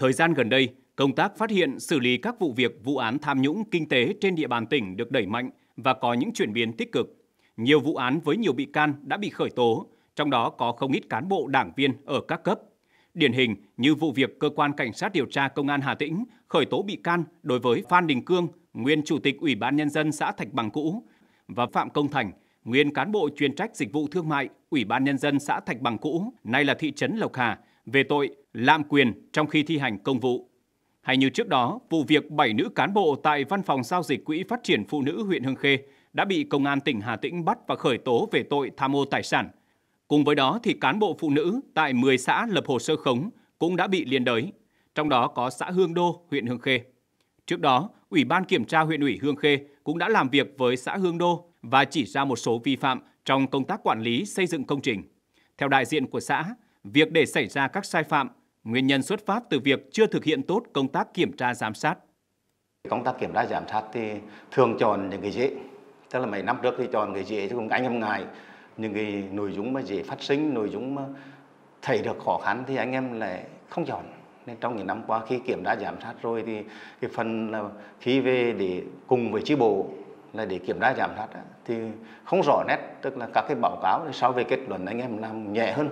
Thời gian gần đây, công tác phát hiện xử lý các vụ việc vụ án tham nhũng kinh tế trên địa bàn tỉnh được đẩy mạnh và có những chuyển biến tích cực. Nhiều vụ án với nhiều bị can đã bị khởi tố, trong đó có không ít cán bộ đảng viên ở các cấp. Điển hình như vụ việc cơ quan cảnh sát điều tra công an Hà Tĩnh khởi tố bị can đối với Phan Đình Cương, nguyên chủ tịch Ủy ban nhân dân xã Thạch Bằng cũ và Phạm Công Thành, nguyên cán bộ chuyên trách dịch vụ thương mại Ủy ban nhân dân xã Thạch Bằng cũ, nay là thị trấn Lộc Hà về tội lạm quyền trong khi thi hành công vụ. Hay như trước đó, vụ việc 7 nữ cán bộ tại Văn phòng Giao dịch Quỹ Phát triển Phụ nữ huyện Hương Khê đã bị Công an tỉnh Hà Tĩnh bắt và khởi tố về tội tham ô tài sản. Cùng với đó thì cán bộ phụ nữ tại 10 xã lập hồ sơ khống cũng đã bị liên đới, trong đó có xã Hương Đô, huyện Hương Khê. Trước đó, Ủy ban Kiểm tra huyện ủy Hương Khê cũng đã làm việc với xã Hương Đô và chỉ ra một số vi phạm trong công tác quản lý xây dựng công trình. Theo đại diện của xã, việc để xảy ra các sai phạm Nguyên nhân xuất phát từ việc chưa thực hiện tốt công tác kiểm tra giám sát. Công tác kiểm tra giám sát thì thường chọn những cái dễ. Tức là mấy năm trước thì chọn cái dễ chứ không anh em ngại những cái nội dung mà dễ phát sinh, nội dung mà thấy được khó khăn thì anh em lại không chọn. Nên trong những năm qua khi kiểm tra giám sát rồi thì cái phần là khi về để cùng với chi bộ là để kiểm tra giám sát thì không rõ nét tức là các cái báo cáo sau về kết luận anh em làm nhẹ hơn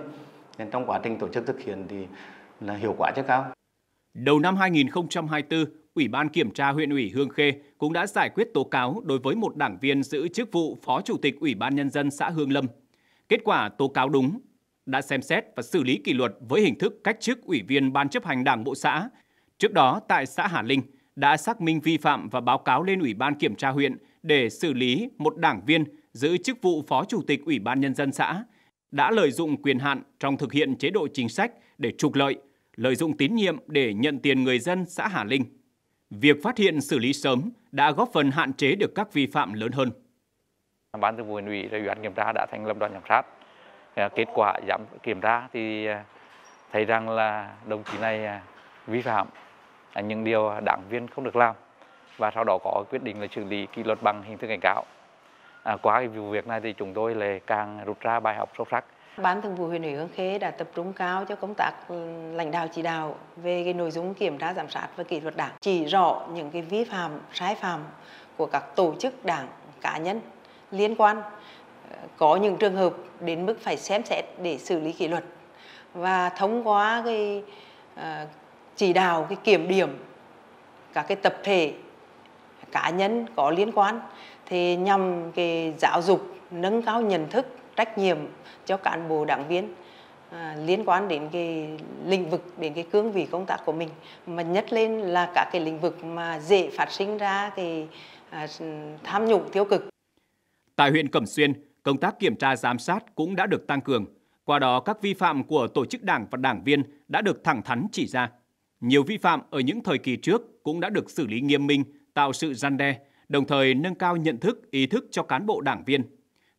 nên trong quá trình tổ chức thực hiện thì là hiệu quả rất cao. Đầu năm 2024, Ủy ban Kiểm tra huyện ủy Hương Khê cũng đã giải quyết tố cáo đối với một đảng viên giữ chức vụ Phó Chủ tịch Ủy ban Nhân dân xã Hương Lâm. Kết quả tố cáo đúng, đã xem xét và xử lý kỷ luật với hình thức cách chức Ủy viên Ban chấp hành Đảng Bộ xã. Trước đó, tại xã Hà Linh, đã xác minh vi phạm và báo cáo lên Ủy ban Kiểm tra huyện để xử lý một đảng viên giữ chức vụ Phó Chủ tịch Ủy ban Nhân dân xã, đã lợi dụng quyền hạn trong thực hiện chế độ chính sách để trục lợi – lợi dụng tín nhiệm để nhận tiền người dân xã Hà Linh. Việc phát hiện xử lý sớm đã góp phần hạn chế được các vi phạm lớn hơn. Ban thường vụ huyện ủy ủy ban kiểm tra đã thành lập đoàn giám sát. Ờ, kết quả giám kiểm tra thì ờ, thấy rằng là đồng chí này ờ, vi phạm những điều đảng viên không được làm và sau đó có quyết định là xử lý kỷ luật bằng hình thức cảnh cáo. À, qua cái vụ việc này thì chúng tôi lại càng rút ra bài học sâu sắc Ban Thường vụ huyện ủy Hương Khê đã tập trung cao cho công tác ừ, lãnh đạo chỉ đạo về cái nội dung kiểm tra giám sát và kỷ luật đảng, chỉ rõ những cái vi phạm, sai phạm của các tổ chức đảng, cá nhân liên quan ờ, có những trường hợp đến mức phải xem xét để xử lý kỷ luật và thông qua cái ờ, chỉ đạo cái kiểm điểm các cái tập thể cá nhân có liên quan thì nhằm cái giáo dục nâng cao nhận thức trách nhiệm cho cán bộ đảng viên à, liên quan đến cái lĩnh vực đến cái cương vị công tác của mình mà nhất lên là cả cái lĩnh vực mà dễ phát sinh ra cái à, tham nhũng tiêu cực. Tại huyện Cẩm Xuyên, công tác kiểm tra giám sát cũng đã được tăng cường. Qua đó các vi phạm của tổ chức đảng và đảng viên đã được thẳng thắn chỉ ra. Nhiều vi phạm ở những thời kỳ trước cũng đã được xử lý nghiêm minh, tạo sự gian đe, đồng thời nâng cao nhận thức, ý thức cho cán bộ đảng viên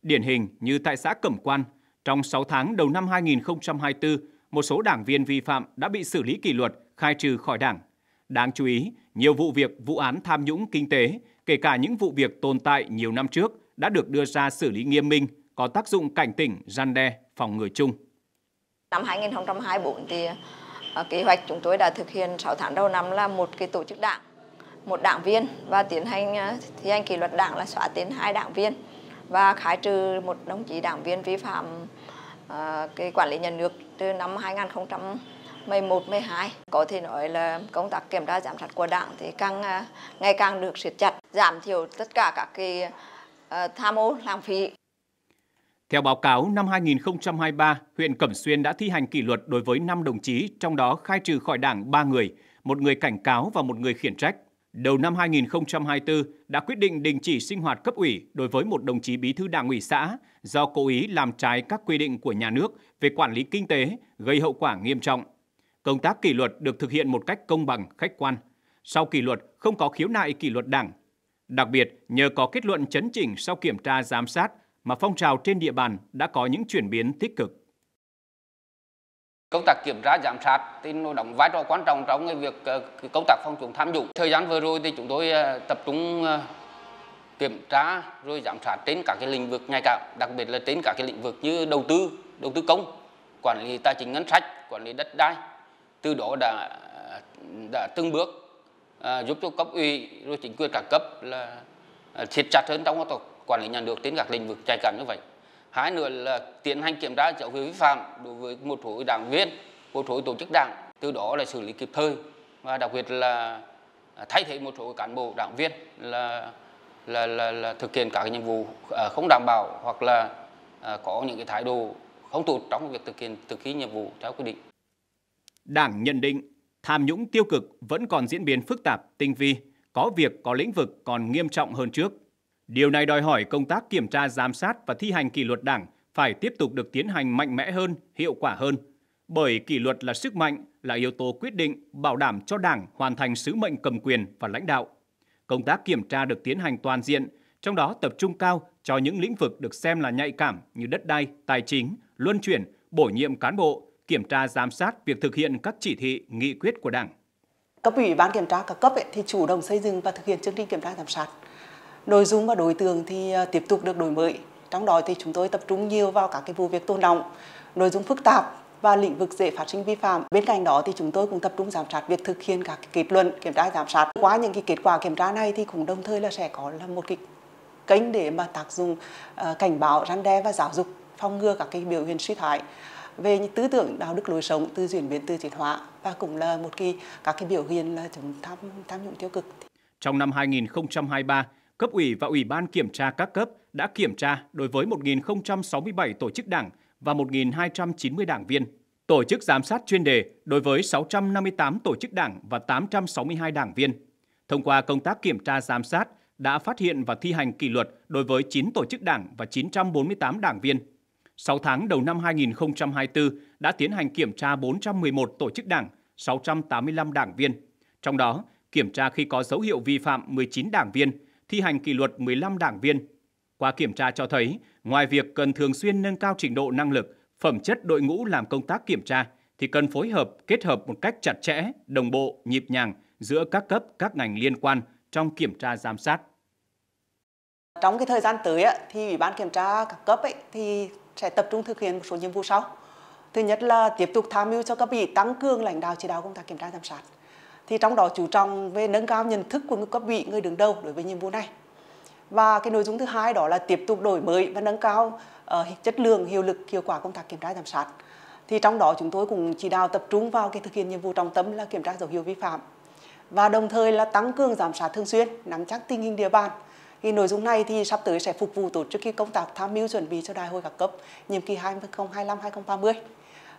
Điển hình như tại xã Cẩm Quan, trong 6 tháng đầu năm 2024, một số đảng viên vi phạm đã bị xử lý kỷ luật, khai trừ khỏi đảng. Đáng chú ý, nhiều vụ việc vụ án tham nhũng kinh tế, kể cả những vụ việc tồn tại nhiều năm trước đã được đưa ra xử lý nghiêm minh, có tác dụng cảnh tỉnh, gian đe, phòng ngừa chung. Năm 2024 thì ờ, kế hoạch chúng tôi đã thực hiện 6 tháng đầu năm là một cái tổ chức đảng, một đảng viên và tiến hành ờ, thi hành kỷ luật đảng là xóa tên hai đảng viên và khai trừ một đồng chí đảng viên vi phạm uh, cái quản lý nhà nước từ năm 2011 12 có thể nói là công tác kiểm tra giám sát của đảng thì càng uh, ngày càng được siết chặt giảm thiểu tất cả các cái uh, tham ô lãng phí theo báo cáo, năm 2023, huyện Cẩm Xuyên đã thi hành kỷ luật đối với 5 đồng chí, trong đó khai trừ khỏi đảng 3 người, một người cảnh cáo và một người khiển trách đầu năm 2024 đã quyết định đình chỉ sinh hoạt cấp ủy đối với một đồng chí bí thư đảng ủy xã do cố ý làm trái các quy định của nhà nước về quản lý kinh tế gây hậu quả nghiêm trọng. Công tác kỷ luật được thực hiện một cách công bằng, khách quan. Sau kỷ luật không có khiếu nại kỷ luật đảng. Đặc biệt, nhờ có kết luận chấn chỉnh sau kiểm tra giám sát mà phong trào trên địa bàn đã có những chuyển biến tích cực. Công tác kiểm tra giám sát thì nó đóng vai trò quan trọng trong cái việc ờ, công tác phòng chống tham nhũng. Thời gian vừa rồi thì chúng tôi ờ, tập trung ờ, kiểm tra rồi giám sát trên các cái lĩnh vực nhạy cảm, đặc biệt là trên các cái lĩnh vực như đầu tư, đầu tư công, quản lý tài chính ngân sách, quản lý đất đai. Từ đó đã đã từng bước giúp cho cấp ủy rồi chính quyền các cấp là siết chặt hơn trong công tác quản lý nhà nước trên các lĩnh vực nhạy cảm như vậy hai nữa là tiến hành kiểm tra dấu hiệu vi phạm đối với một số đảng viên một số tổ chức đảng từ đó là xử lý kịp thời và đặc biệt là à, thay thế một số cán bộ đảng viên là là, là, là thực hiện các nhiệm vụ à, không đảm bảo hoặc là à, có những cái thái độ không tốt trong việc thực hiện thực hiện nhiệm vụ theo quy định. Đảng nhận định tham nhũng tiêu cực vẫn còn diễn biến phức tạp, tinh vi, có việc có lĩnh vực còn nghiêm trọng hơn trước. Điều này đòi hỏi công tác kiểm tra giám sát và thi hành kỷ luật đảng phải tiếp tục được tiến hành mạnh mẽ hơn, hiệu quả hơn. Bởi kỷ luật là sức mạnh, là yếu tố quyết định bảo đảm cho đảng hoàn thành sứ mệnh cầm quyền và lãnh đạo. Công tác kiểm tra được tiến hành toàn diện, trong đó tập trung cao cho những lĩnh vực được xem là nhạy cảm như đất đai, tài chính, luân chuyển, bổ nhiệm cán bộ, kiểm tra giám sát việc thực hiện các chỉ thị, nghị quyết của Đảng. Cấp ủy ban kiểm tra các cấp ấy, thì chủ động xây dựng và thực hiện chương trình kiểm tra giám sát Nội dung và đối tượng thì à, tiếp tục được đổi mới. Trong đó thì chúng tôi tập trung nhiều vào các cái vụ việc tồn động, nội dung phức tạp và lĩnh vực dễ phát sinh vi phạm. Bên cạnh đó thì chúng tôi cũng tập trung giám sát việc thực hiện các kết luận kiểm tra giám sát. Qua những cái kết quả kiểm tra này thì cũng đồng thời là sẽ có là một cái kênh để mà tác dụng à, cảnh báo, răn đe và giáo dục phòng ngừa các cái biểu hiện suy thoái về những tư tưởng đạo đức lối sống tư chuyển biến tư chuyển hóa và cũng là một cái các cái biểu hiện là chúng tham tham nhũng tiêu cực. Trong năm 2023, cấp ủy và ủy ban kiểm tra các cấp đã kiểm tra đối với 1.067 tổ chức đảng và 1.290 đảng viên, tổ chức giám sát chuyên đề đối với 658 tổ chức đảng và 862 đảng viên. Thông qua công tác kiểm tra giám sát, đã phát hiện và thi hành kỷ luật đối với 9 tổ chức đảng và 948 đảng viên. 6 tháng đầu năm 2024 đã tiến hành kiểm tra 411 tổ chức đảng, 685 đảng viên. Trong đó, kiểm tra khi có dấu hiệu vi phạm 19 đảng viên, thi hành kỷ luật 15 đảng viên. Qua kiểm tra cho thấy, ngoài việc cần thường xuyên nâng cao trình độ năng lực, phẩm chất đội ngũ làm công tác kiểm tra, thì cần phối hợp, kết hợp một cách chặt chẽ, đồng bộ, nhịp nhàng giữa các cấp, các ngành liên quan trong kiểm tra giám sát. Trong cái thời gian tới thì Ủy ban kiểm tra các cấp ấy, thì sẽ tập trung thực hiện một số nhiệm vụ sau. Thứ nhất là tiếp tục tham mưu cho các vị tăng cường lãnh đạo chỉ đạo công tác kiểm tra giám sát thì trong đó chú trọng về nâng cao nhận thức của người cấp ủy người đứng đầu đối với nhiệm vụ này và cái nội dung thứ hai đó là tiếp tục đổi mới và nâng cao uh, chất lượng hiệu lực hiệu quả công tác kiểm tra giám sát thì trong đó chúng tôi cũng chỉ đạo tập trung vào cái thực hiện nhiệm vụ trọng tâm là kiểm tra dấu hiệu vi phạm và đồng thời là tăng cường giám sát thường xuyên nắm chắc tình hình địa bàn thì nội dung này thì sắp tới sẽ phục vụ tổ chức cái công tác tham mưu chuẩn bị cho đại hội các cấp nhiệm kỳ 2025-2030.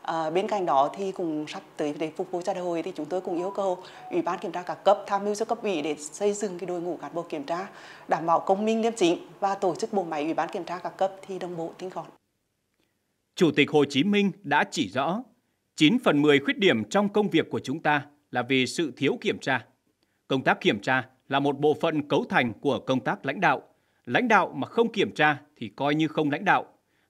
À, bên cạnh đó thì cũng sắp tới để phục vụ cho đại hội thì chúng tôi cũng yêu cầu ủy ban kiểm tra các cấp tham mưu cho cấp ủy để xây dựng cái đội ngũ cán bộ kiểm tra đảm bảo công minh liêm chính và tổ chức bộ máy ủy ban kiểm tra các cấp thì đồng bộ tinh gọn. Chủ tịch Hồ Chí Minh đã chỉ rõ 9 phần 10 khuyết điểm trong công việc của chúng ta là vì sự thiếu kiểm tra. Công tác kiểm tra là một bộ phận cấu thành của công tác lãnh đạo. Lãnh đạo mà không kiểm tra thì coi như không lãnh đạo.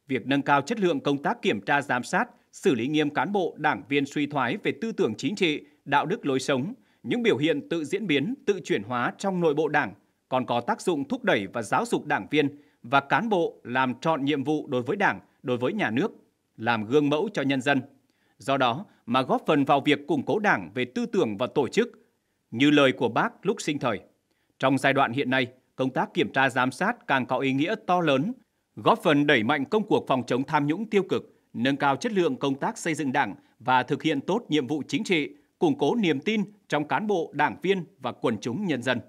Việc nâng cao chất lượng công tác kiểm tra giám sát – xử lý nghiêm cán bộ, đảng viên suy thoái về tư tưởng chính trị, đạo đức lối sống, những biểu hiện tự diễn biến, tự chuyển hóa trong nội bộ đảng, còn có tác dụng thúc đẩy và giáo dục đảng viên và cán bộ làm trọn nhiệm vụ đối với đảng, đối với nhà nước, làm gương mẫu cho nhân dân. Do đó mà góp phần vào việc củng cố đảng về tư tưởng và tổ chức, như lời của bác lúc sinh thời. Trong giai đoạn hiện nay, công tác kiểm tra giám sát càng có ý nghĩa to lớn, góp phần đẩy mạnh công cuộc phòng chống tham nhũng tiêu cực, nâng cao chất lượng công tác xây dựng Đảng và thực hiện tốt nhiệm vụ chính trị, củng cố niềm tin trong cán bộ, đảng viên và quần chúng nhân dân.